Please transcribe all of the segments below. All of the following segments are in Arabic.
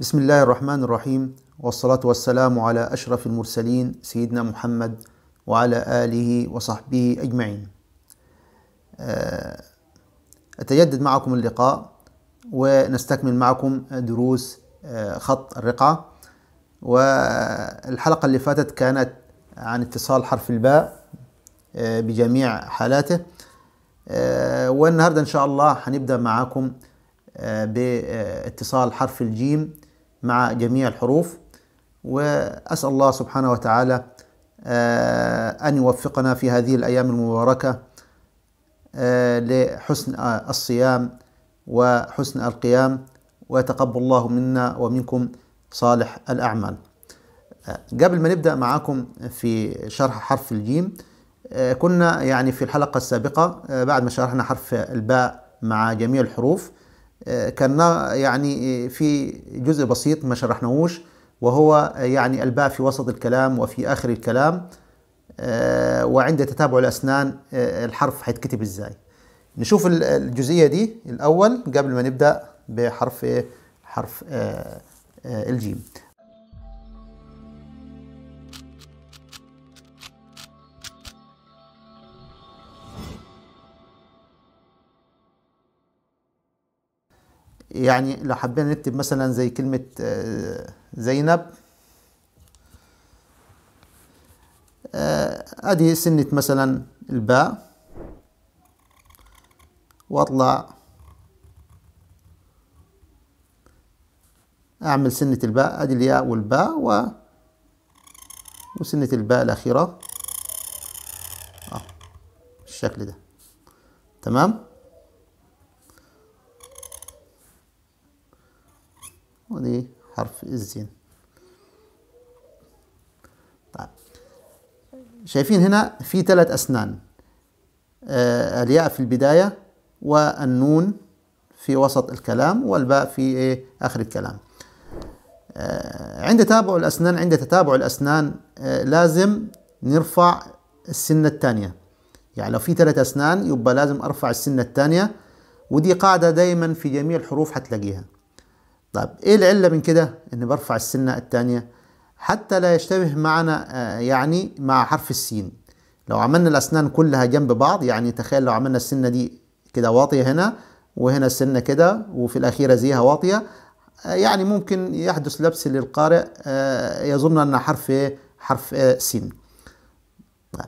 بسم الله الرحمن الرحيم والصلاة والسلام على أشرف المرسلين سيدنا محمد وعلى آله وصحبه أجمعين. أتجدد معكم اللقاء ونستكمل معكم دروس uh, خط الرقعة والحلقة اللي فاتت كانت عن اتصال حرف الباء uh, بجميع حالاته uh, والنهارده إن شاء الله هنبدأ معكم باتصال حرف الجيم مع جميع الحروف وأسأل الله سبحانه وتعالى آه، أن يوفقنا في هذه الأيام المباركة آه، لحسن الصيام وحسن القيام ويتقبل الله منا ومنكم صالح الأعمال آه، قبل ما نبدأ معاكم في شرح حرف الجيم كنا يعني في الحلقة السابقة بعد ما شرحنا حرف الباء مع جميع الحروف كان يعني في جزء بسيط ما شرحناهوش وهو يعني الباء في وسط الكلام وفي آخر الكلام آه، وعند تتابع الأسنان آه، الحرف هيتكتب إزاي نشوف الجزئية دي الأول قبل ما نبدأ بحرف إيه؟ حرف آه، الجيم يعني لو حبينا نكتب مثلا زي كلمة آه، زينب ادي آه، سنة مثلا الباء واطلع اعمل سنة الباء ادي الياء والباء و وسنة الباء الاخيرة آه، بالشكل ده تمام ودي حرف الزين طيب شايفين هنا في ثلاث أسنان آه الياء في البداية والنون في وسط الكلام والباء في إيه آخر الكلام آه عند تتابع الأسنان عند تتابع الأسنان آه لازم نرفع السنة الثانية يعني لو في ثلاث أسنان يبقى لازم أرفع السنة الثانية ودي قاعدة دايما في جميع الحروف هتلاقيها طيب ايه العله من كده ان برفع السنه الثانيه حتى لا يشتبه معنا آه، يعني مع حرف السين لو عملنا الاسنان كلها جنب بعض يعني تخيل لو عملنا السنه دي كده واطيه هنا وهنا السنه كده وفي الاخيره زيها واطيه آه، يعني ممكن يحدث لبس للقارئ آه، يظن ان حرف ايه حرف إيه؟ سين طيب،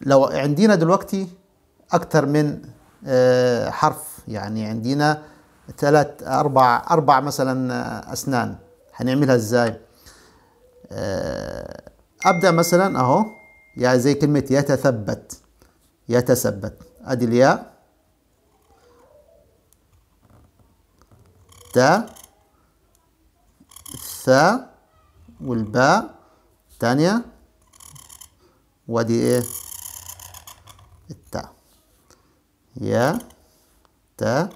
لو عندنا دلوقتي اكتر من حرف يعني عندنا ثلاث أربع أربع مثلا آه، أسنان هنعملها إزاي آه، أبدأ مثلا أهو يعني زي كلمة يتثبت يتثبت أدي الياء ت ث والباء الثانية وادي ايه التاء يا تا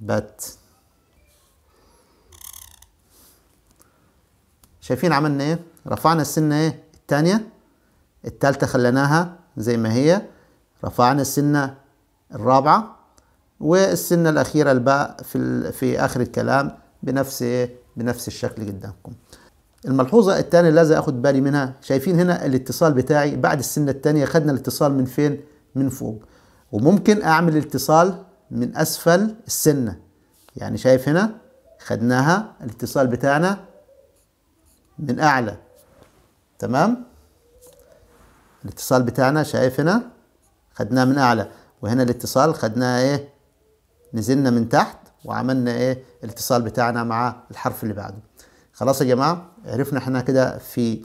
بات شايفين عملنا ايه؟ رفعنا السنة ايه؟ التانية التالتة خليناها زي ما هي رفعنا السنة الرابعة والسنة الأخيرة الباء في, في آخر الكلام بنفس ايه؟ بنفس الشكل قدامكم الملحوظة الثانية اللي لازم أخد بالي منها شايفين هنا الاتصال بتاعي بعد السنة الثانية خدنا الاتصال من فين؟ من فوق وممكن اعمل الاتصال من اسفل السنة يعني شايف هنا خدناها الاتصال بتاعنا من اعلى تمام الاتصال بتاعنا شايف هنا خدناه من اعلى وهنا الاتصال خدناه ايه نزلنا من تحت وعملنا ايه الاتصال بتاعنا مع الحرف اللي بعده خلاص يا جماعة عرفنا احنا كده في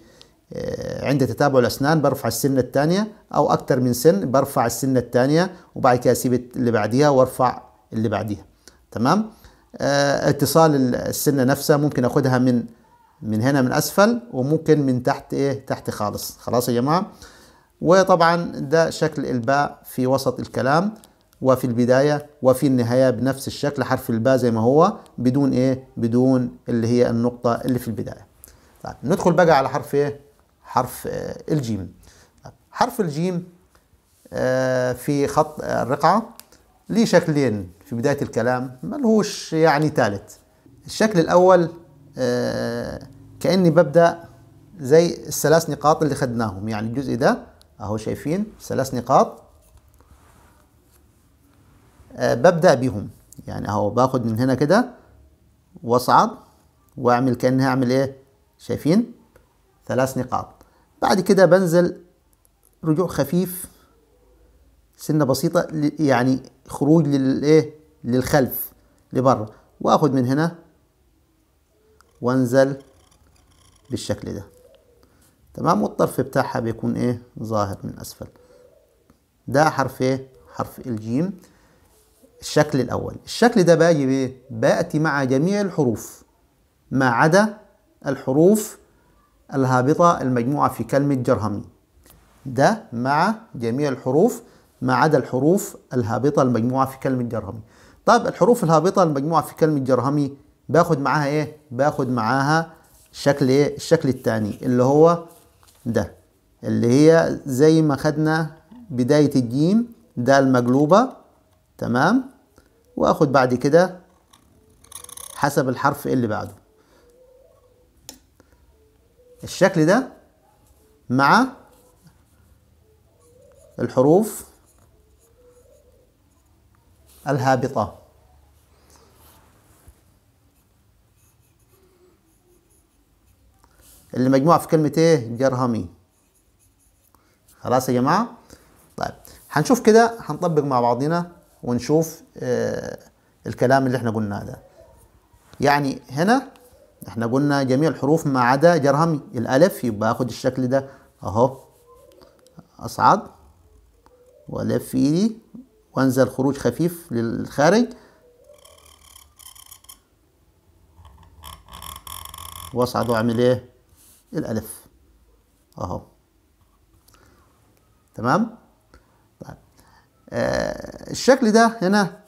آه، عندي تتابع الاسنان برفع السن الثانيه او اكثر من سن برفع السن الثانيه وبعد كده اسيب اللي بعديها وارفع اللي بعديها تمام آه، اتصال السنه نفسها ممكن اخدها من من هنا من اسفل وممكن من تحت ايه تحت خالص خلاص يا جماعه وطبعا ده شكل الباء في وسط الكلام وفي البداية وفي النهاية بنفس الشكل حرف الباء زي ما هو بدون ايه بدون اللي هي النقطة اللي في البداية طيب ندخل بقى على حرف ايه حرف آه، الجيم حرف الجيم آه، في خط الرقعة ليه شكلين في بداية الكلام ملهوش يعني ثالث الشكل الأول آه، كأني ببدأ زي الثلاث نقاط اللي خدناهم يعني الجزء ده أهو شايفين ثلاث نقاط ببدأ بهم يعني أهو باخد من هنا كده وأصعد وأعمل كأني أعمل إيه شايفين ثلاث نقاط بعد كده بنزل رجوع خفيف سنة بسيطة يعني خروج للايه للخلف لبرا واخد من هنا وانزل بالشكل ده تمام والطرف بتاعها بيكون ايه ظاهر من اسفل ده حرف ايه حرف الجيم الشكل الاول الشكل ده باجي بايه باتي مع جميع الحروف ما عدا الحروف الهابطة المجموعة في كلمة جرهمي ده مع جميع الحروف ما عدا الحروف الهابطة المجموعة في كلمة جرهمي طيب الحروف الهابطة المجموعة في كلمة جرهمي باخد معاها ايه؟ باخد معاها شكل ايه؟ الشكل الثاني اللي هو ده اللي هي زي ما خدنا بداية الجيم ده المقلوبة تمام واخد بعد كده حسب الحرف اللي بعده الشكل ده مع الحروف الهابطة اللي مجموعة في كلمة ايه؟ جرهمي خلاص يا جماعة؟ طيب هنشوف كده هنطبق مع بعضنا ونشوف آه الكلام اللي احنا قلناه ده يعني هنا احنا قلنا جميع الحروف ما عدا جرهم الالف يبقى اخد الشكل ده اهو اصعد والف ايدي وانزل خروج خفيف للخارج واصعد واعمل ايه الالف اهو تمام طيب آه الشكل ده هنا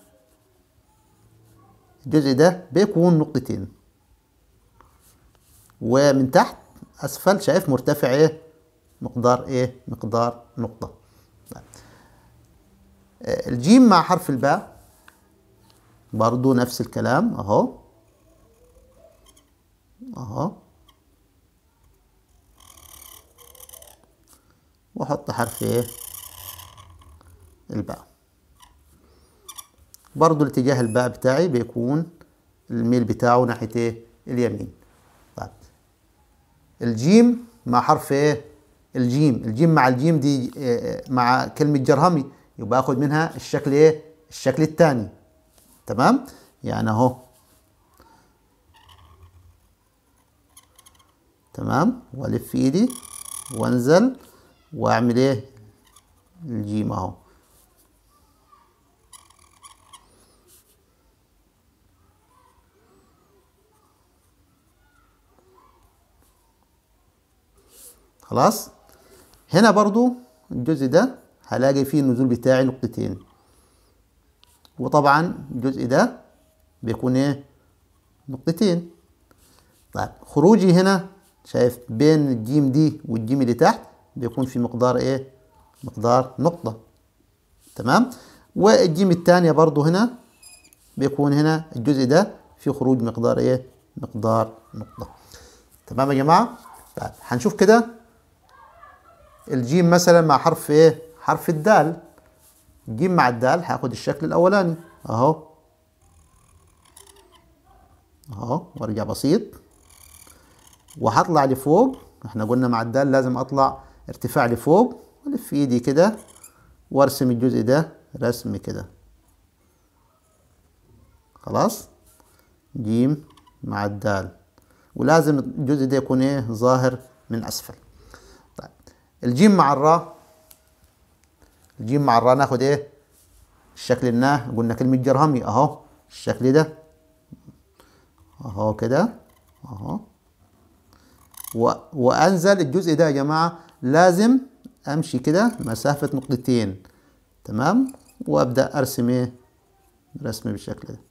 الجزء ده بيكون نقطتين ومن تحت اسفل شايف مرتفع ايه مقدار ايه مقدار نقطه آه، الجيم مع حرف الباء برضو نفس الكلام اهو اهو واحط حرف ايه الباء برضو الاتجاه الباء بتاعي بيكون الميل بتاعه ناحية ايه اليمين الجيم مع حرف ايه الجيم الجيم مع الجيم دي آه، آه، مع كلمة جرهمي يبقى اخد منها الشكل ايه الشكل الثاني تمام يعني اهو تمام والف ايدي وانزل واعمل ايه الجيم اهو خلاص هنا برضو الجزء ده هلاقي فيه النزول بتاعي نقطتين وطبعا الجزء ده بيكون ايه نقطتين طيب خروجي هنا شايف بين الجيم دي والجيم اللي تحت بيكون في مقدار ايه مقدار نقطة تمام والجيم الثانية برضو هنا بيكون هنا الجزء ده في خروج مقدار ايه مقدار نقطة تمام يا جماعة طيب هنشوف كده الجيم مثلا مع حرف ايه حرف الدال الجيم مع الدال هاخد الشكل الاولاني اهو اهو وارجع بسيط وهطلع لفوق احنا قلنا مع الدال لازم اطلع ارتفاع لفوق ولف ايدي كده وارسم الجزء ده رسم كده خلاص جيم مع الدال ولازم الجزء ده يكون ايه ظاهر من اسفل الجيم مع الراء الجيم مع الراء ناخد ايه الشكل النا قلنا كلمة جرهمي اهو الشكل ده اهو كده اهو و... وانزل الجزء ده يا جماعة لازم امشي كده مسافة نقطتين تمام وابدأ ارسم ايه رسمة بالشكل ده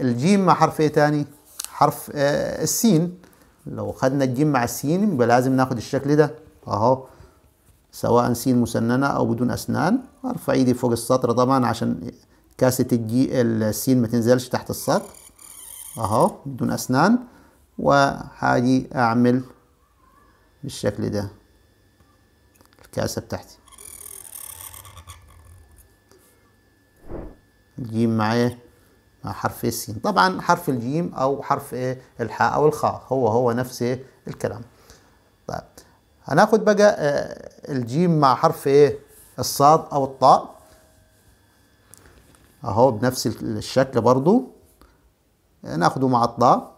الجيم مع حرف ايه تاني حرف آه السين لو خدنا الجيم مع السين يبقى لازم ناخد الشكل ده اهو سواء سين مسننة أو بدون أسنان أرفع إيدي فوق السطر طبعا عشان كاسة الجي السين ما تنزلش تحت السطر أهو بدون أسنان وهاجي أعمل بالشكل ده الكاسة بتاعتي الجيم معايا حرف السين طبعا حرف الجيم أو حرف إيه؟ الحاء أو الخاء هو هو نفس الكلام طيب هناخد بقى آه، الجيم مع حرف ايه الصاد او الطاء اهو بنفس الشكل برضو ناخده مع الطاء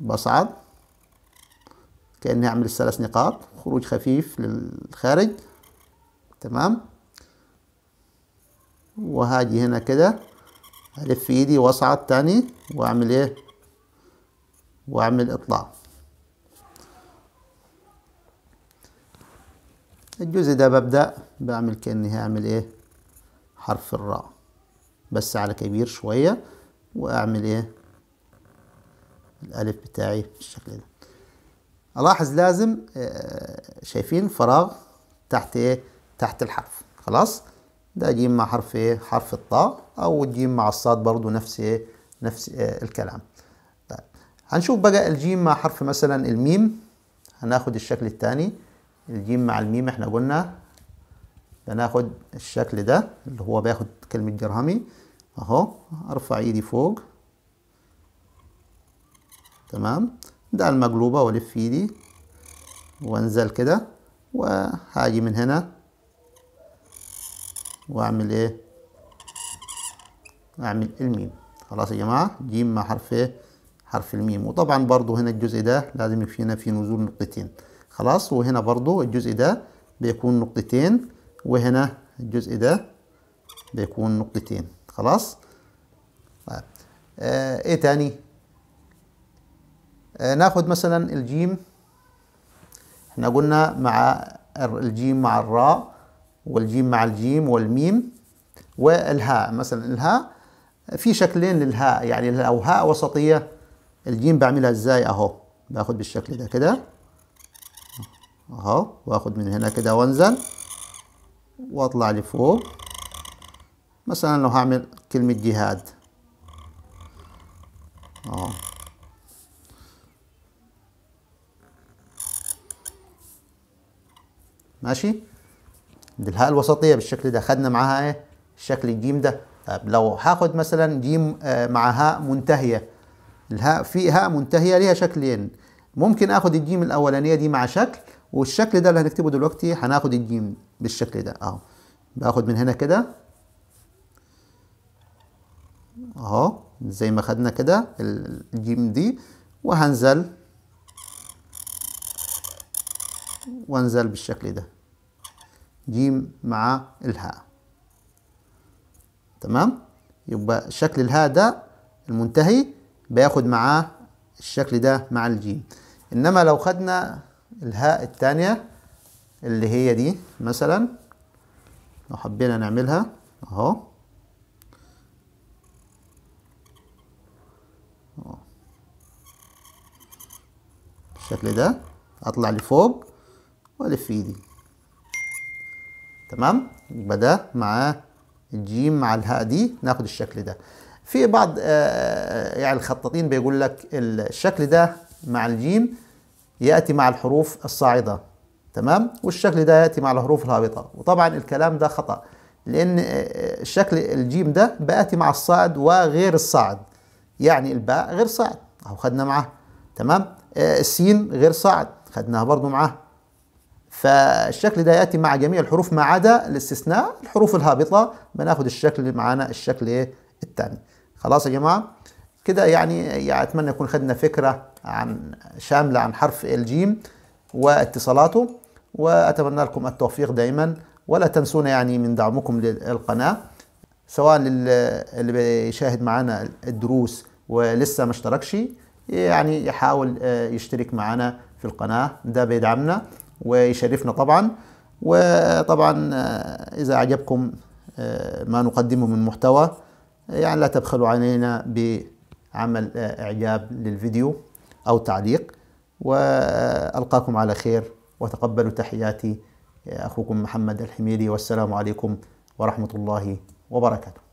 بصعد كأني اعمل الثلاث نقاط خروج خفيف للخارج تمام وهاجي هنا كده ألف إيدي وأصعد تاني وأعمل إيه وأعمل اطلاع الجزء ده ببدأ بعمل كأني هعمل إيه حرف الراء بس على كبير شوية وأعمل إيه الألف بتاعي بالشكل ده ألاحظ لازم آه، شايفين فراغ تحت إيه تحت الحرف خلاص ده جيم مع حرف ايه حرف الطاء او الجيم مع الصاد برضو نفس ايه نفس إيه الكلام طيب هنشوف بقى الجيم مع حرف مثلا الميم هناخد الشكل الثاني الجيم مع الميم احنا قلنا بناخد الشكل ده اللي هو بياخد كلمة جرهمي اهو ارفع ايدي فوق تمام ده المقلوبة والف ايدي وانزل كده وهاجي من هنا واعمل ايه اعمل الميم خلاص يا جماعه جيم مع حرف ايه حرف الميم وطبعا برضو هنا الجزء ده لازم يكون هنا في نزول نقطتين خلاص وهنا برضو الجزء ده بيكون نقطتين وهنا الجزء ده بيكون نقطتين خلاص طيب آه ايه تاني آه ناخد مثلا الجيم احنا قلنا مع الجيم مع الراء والجيم مع الجيم والميم والهاء مثلا الهاء في شكلين للهاء يعني لو هاء وسطية الجيم بعملها ازاي اهو باخد بالشكل ده كده اهو واخد من هنا كده وانزل واطلع لفوق مثلا لو هعمل كلمة جهاد اهو ماشي الهاء الوسطيه بالشكل ده خدنا معاها ايه الشكل الجيم ده طب لو هاخد مثلا جيم آه، مع هاء منتهيه الهاء في هاء منتهيه ليها شكلين ممكن اخد الجيم الاولانيه دي مع شكل والشكل ده اللي هنكتبه دلوقتي هناخد الجيم بالشكل ده اهو باخد من هنا كده اهو زي ما خدنا كده الجيم دي وهنزل وانزل بالشكل ده جيم مع الهاء تمام يبقى شكل الهاء ده المنتهي بياخد معاه الشكل ده مع الجيم انما لو خدنا الهاء التانية اللي هي دي مثلا لو حبينا نعملها اهو بالشكل ده اطلع لفوق والف ايدي تمام يبقى ده مع الجيم مع الهاء دي ناخد الشكل ده في بعض آه، آه، يعني الخطاطين بيقول لك الشكل ده مع الجيم ياتي مع الحروف الصاعده تمام والشكل ده ياتي مع الحروف الهابطه وطبعا الكلام ده خطا لان آه، الشكل الجيم ده باتي مع الصاعد وغير الصاعد يعني الباء غير صاعد اهو خدنا معاه تمام السين غير صاعد خدناها برضو معاه فالشكل ده ياتي مع جميع الحروف ما عدا الاستثناء الحروف الهابطه بناخد الشكل اللي معانا الشكل إيه؟ الثاني خلاص يا جماعه كده يعني, يعني اتمنى يكون خدنا فكره عن شامله عن حرف الجيم واتصالاته واتمنى لكم التوفيق دائما ولا تنسونا يعني من دعمكم للقناه سواء اللي بيشاهد معانا الدروس ولسه ما اشتركش يعني يحاول آه، يشترك معانا في القناه ده بيدعمنا ويشرفنا طبعا وطبعا آه، إذا أعجبكم آه، ما نقدمه من محتوى يعني لا تبخلوا علينا بعمل آه، إعجاب للفيديو أو تعليق وألقاكم على خير وتقبلوا تحياتي أخوكم محمد الحميدي والسلام عليكم ورحمة الله وبركاته